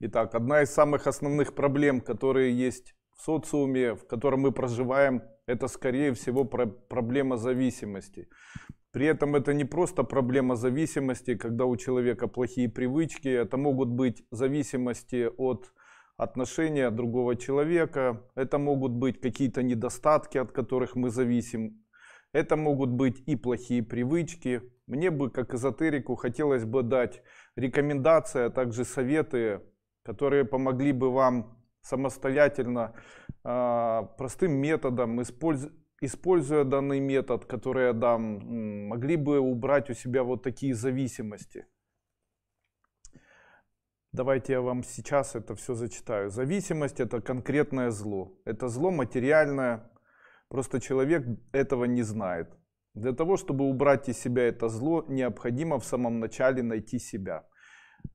Итак, одна из самых основных проблем, которые есть в социуме, в котором мы проживаем, это скорее всего про проблема зависимости. При этом это не просто проблема зависимости, когда у человека плохие привычки, это могут быть зависимости от отношения другого человека, это могут быть какие-то недостатки, от которых мы зависим, это могут быть и плохие привычки. Мне бы, как эзотерику, хотелось бы дать рекомендации, а также советы которые помогли бы вам самостоятельно а, простым методом, используя данный метод, который я дам, могли бы убрать у себя вот такие зависимости. Давайте я вам сейчас это все зачитаю. Зависимость – это конкретное зло. Это зло материальное, просто человек этого не знает. Для того, чтобы убрать из себя это зло, необходимо в самом начале найти себя –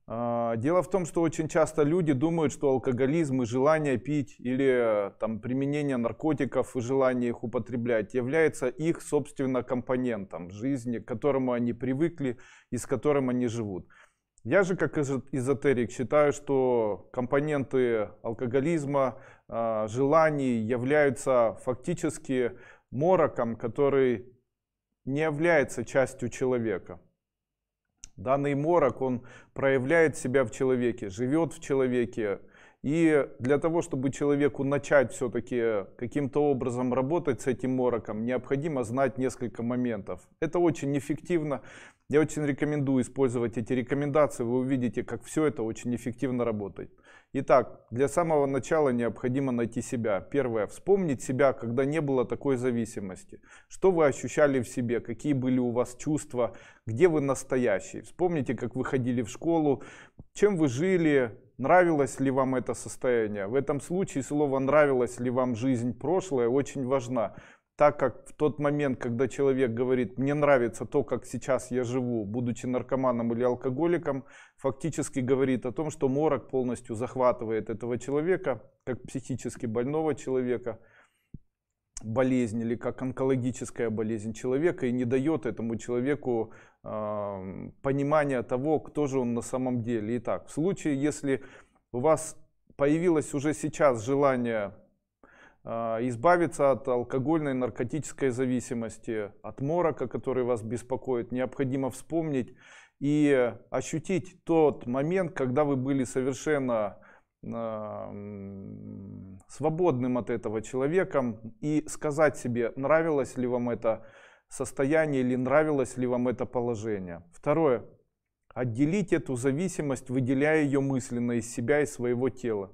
а, дело в том, что очень часто люди думают, что алкоголизм и желание пить или э, там, применение наркотиков и желание их употреблять является их, собственно, компонентом жизни, к которому они привыкли и с которым они живут. Я же, как эзотерик, считаю, что компоненты алкоголизма, а, желаний являются фактически мороком, который не является частью человека. Данный морок, он проявляет себя в человеке, живет в человеке. И для того, чтобы человеку начать все-таки каким-то образом работать с этим мороком, необходимо знать несколько моментов. Это очень эффективно. Я очень рекомендую использовать эти рекомендации. Вы увидите, как все это очень эффективно работает. Итак, для самого начала необходимо найти себя. Первое, вспомнить себя, когда не было такой зависимости. Что вы ощущали в себе, какие были у вас чувства, где вы настоящий. Вспомните, как вы ходили в школу, чем вы жили, нравилось ли вам это состояние. В этом случае слово «нравилось ли вам жизнь прошлое» очень важно, так как в тот момент, когда человек говорит, мне нравится то, как сейчас я живу, будучи наркоманом или алкоголиком, фактически говорит о том, что морок полностью захватывает этого человека, как психически больного человека, болезнь или как онкологическая болезнь человека и не дает этому человеку э, понимания того, кто же он на самом деле. Итак, в случае, если у вас появилось уже сейчас желание Э, избавиться от алкогольной, наркотической зависимости, от морока, который вас беспокоит, необходимо вспомнить и ощутить тот момент, когда вы были совершенно э, свободным от этого человеком и сказать себе, нравилось ли вам это состояние или нравилось ли вам это положение. Второе. Отделить эту зависимость, выделяя ее мысленно из себя и своего тела.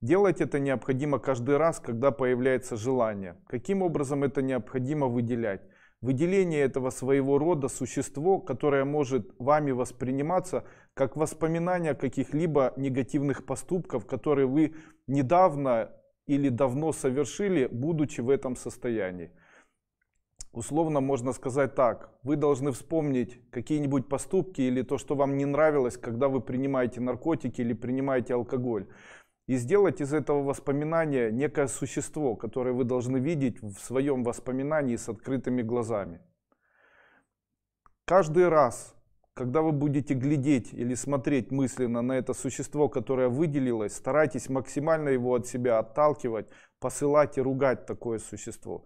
Делать это необходимо каждый раз, когда появляется желание. Каким образом это необходимо выделять? Выделение этого своего рода существо, которое может вами восприниматься как воспоминание каких-либо негативных поступков, которые вы недавно или давно совершили, будучи в этом состоянии. Условно можно сказать так, вы должны вспомнить какие-нибудь поступки или то, что вам не нравилось, когда вы принимаете наркотики или принимаете алкоголь и сделать из этого воспоминания некое существо, которое вы должны видеть в своем воспоминании с открытыми глазами. Каждый раз, когда вы будете глядеть или смотреть мысленно на это существо, которое выделилось, старайтесь максимально его от себя отталкивать, посылать и ругать такое существо.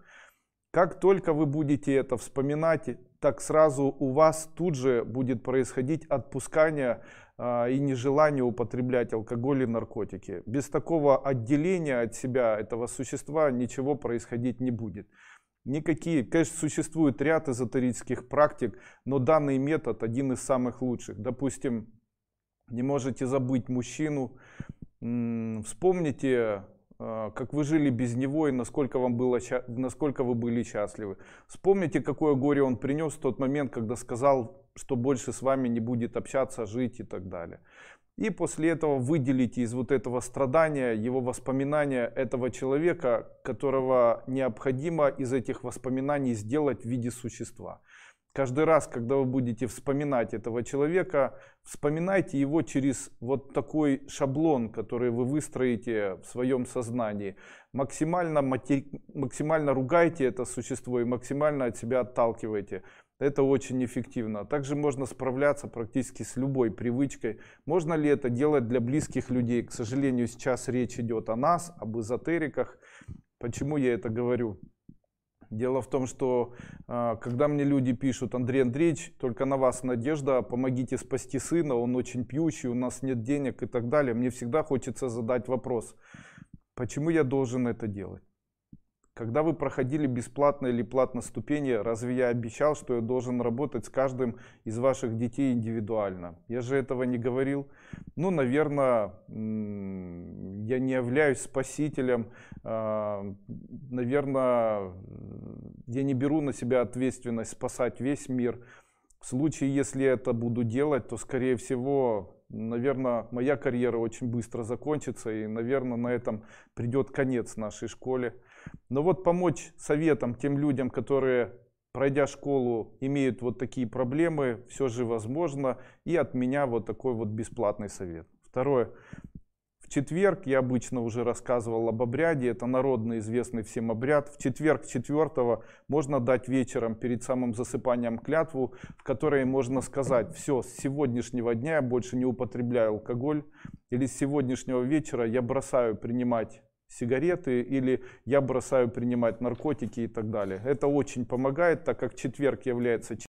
Как только вы будете это вспоминать, так сразу у вас тут же будет происходить отпускание а, и нежелание употреблять алкоголь и наркотики. Без такого отделения от себя этого существа ничего происходить не будет. Никакие, конечно, существует ряд эзотерических практик, но данный метод один из самых лучших. Допустим, не можете забыть мужчину, вспомните а, как вы жили без него и насколько, вам было, насколько вы были счастливы. Вспомните, какое горе он принес в тот момент, когда сказал, что больше с вами не будет общаться, жить и так далее. И после этого выделите из вот этого страдания его воспоминания этого человека, которого необходимо из этих воспоминаний сделать в виде существа. Каждый раз, когда вы будете вспоминать этого человека, вспоминайте его через вот такой шаблон, который вы выстроите в своем сознании. Максимально, матери... максимально ругайте это существо и максимально от себя отталкивайте. Это очень эффективно. Также можно справляться практически с любой привычкой. Можно ли это делать для близких людей? К сожалению, сейчас речь идет о нас, об эзотериках. Почему я это говорю? Дело в том, что а, когда мне люди пишут, Андрей Андреевич, только на вас надежда, помогите спасти сына, он очень пьющий, у нас нет денег и так далее, мне всегда хочется задать вопрос, почему я должен это делать? Когда вы проходили бесплатно или платно ступени, разве я обещал, что я должен работать с каждым из ваших детей индивидуально? Я же этого не говорил. Ну, наверное, я не являюсь спасителем. А, наверное, я не беру на себя ответственность спасать весь мир. В случае, если я это буду делать, то, скорее всего, наверное, моя карьера очень быстро закончится, и, наверное, на этом придет конец нашей школе. Но вот помочь советам тем людям, которые, пройдя школу, имеют вот такие проблемы, все же возможно, и от меня вот такой вот бесплатный совет. Второе четверг я обычно уже рассказывал об обряде, это народный известный всем обряд. В четверг четвертого можно дать вечером перед самым засыпанием клятву, в которой можно сказать, все, с сегодняшнего дня я больше не употребляю алкоголь, или с сегодняшнего вечера я бросаю принимать сигареты или я бросаю принимать наркотики и так далее. Это очень помогает, так как четверг является